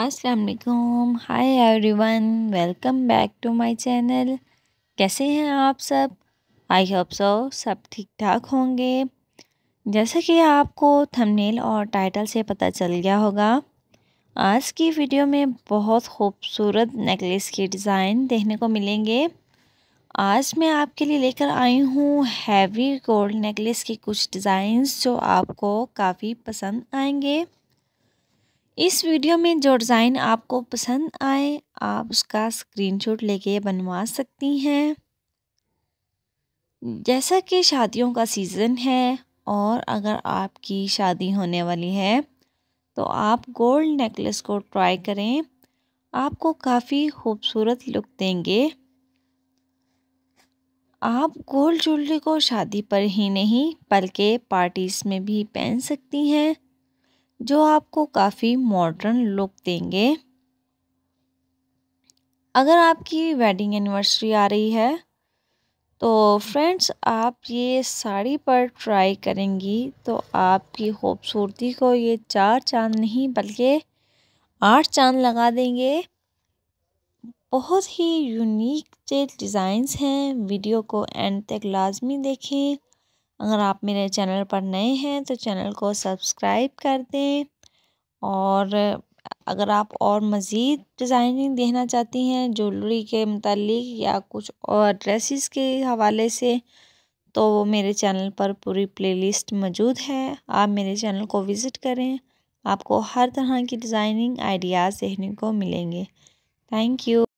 अस्सलाम वालेकुम hi everyone welcome back to my channel कैसे हैं आप सब आई होप सो सब ठीक ठाक होंगे जैसा कि आपको थंबनेल और टाइटल से पता चल गया होगा आज की वीडियो में बहुत खूबसूरत नेकलेस के डिज़ाइन देखने को मिलेंगे आज मैं आपके लिए लेकर आई हूँ हैवी गोल्ड नेकलेस के कुछ डिज़ाइंस जो आपको काफ़ी पसंद आएंगे इस वीडियो में जो डिज़ाइन आपको पसंद आए आप उसका स्क्रीनशॉट लेके बनवा सकती हैं जैसा कि शादियों का सीज़न है और अगर आपकी शादी होने वाली है तो आप गोल्ड नेकलेस को ट्राई करें आपको काफ़ी खूबसूरत लुक देंगे आप गोल्ड ज्वेलरी को शादी पर ही नहीं बल्कि पार्टीज़ में भी पहन सकती हैं जो आपको काफ़ी मॉडर्न लुक देंगे अगर आपकी वेडिंग एनिवर्सरी आ रही है तो फ्रेंड्स आप ये साड़ी पर ट्राई करेंगी तो आपकी खूबसूरती को ये चार चांद नहीं बल्कि आठ चांद लगा देंगे बहुत ही यूनिक से डिज़ाइंस हैं वीडियो को एंड तक लाजमी देखें अगर आप मेरे चैनल पर नए हैं तो चैनल को सब्सक्राइब कर दें और अगर आप और मज़ीद डिज़ाइनिंग देखना चाहती हैं ज्वेलरी के मतलब या कुछ और ड्रेसिस के हवाले से तो वो मेरे चैनल पर पूरी प्लेलिस्ट मौजूद है आप मेरे चैनल को विज़िट करें आपको हर तरह की डिज़ाइनिंग आइडियाज़ देखने को मिलेंगे थैंक यू